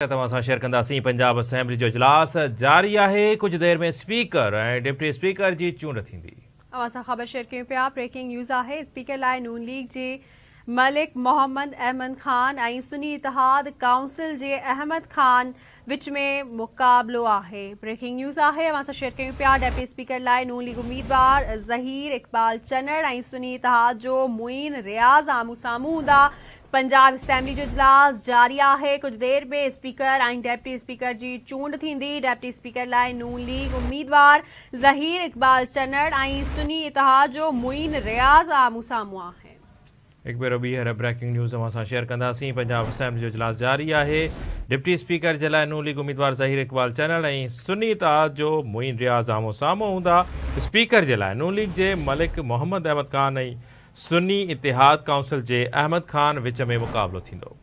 तव्हां सां शेयर कंदासीं पंजाब असेंबली जो इजलास जारी आहे कुझु देरि में स्पीकर ऐं डिप्टी स्पीकर जी चूंड थींदी असां ख़बर शेयर कयूं पिया ब्रेकिंग न्यूज़ आहे स्पीकर लाइ नून लीग जे मलिक मोहम्मद अहमद ख़ान ऐं सुनी इतिहाद काउंसिल जे अहमद ख़ान विच में मुक़ाबिलो आहे ब्रेकिंग न्यूज़ आहे असां शेयर कयूं पिया डेप्टी स्पीकर लाइ नून लीग उमेदवार ज़हीर इक़बाल चनड़ ऐं सुनी इतिहाद जो मुइन रियाज़ आम्हूं साम्हूं हूंदा पंजाब असैम्बली जो इजलास जारी है कुछ देर में स्पीकर ऐं डेप्टी स्पीकर की चूंड थी डेप्टी स्पीकर लाए नून लीग उम्मीदवार ज़हीर इक़बाल चनड़ ऐं सुनी इतिहाद जो मुइन रियाज़ आमू सामू है एक हिकु बीहर ब्रेकिंग न्यूज़ असां सां शेयर कंदासीं पंजाब असैम्बली जो इजलास जारी है डिप्टी स्पीकर के लिए नू लीग उम्मीदवार ज़हीर इक़बाल चनड़ ऐं सुनी इतिहा जो मुइन रियाज़ आमो साम्हूं हूँ स्पीकर के लिए नू लीग के मलिक मोहम्मद अहमद ख़ान सुन्नी इतिहाद काउंसिल जे अहमद खान विच में मुक़ाबिलो थींदो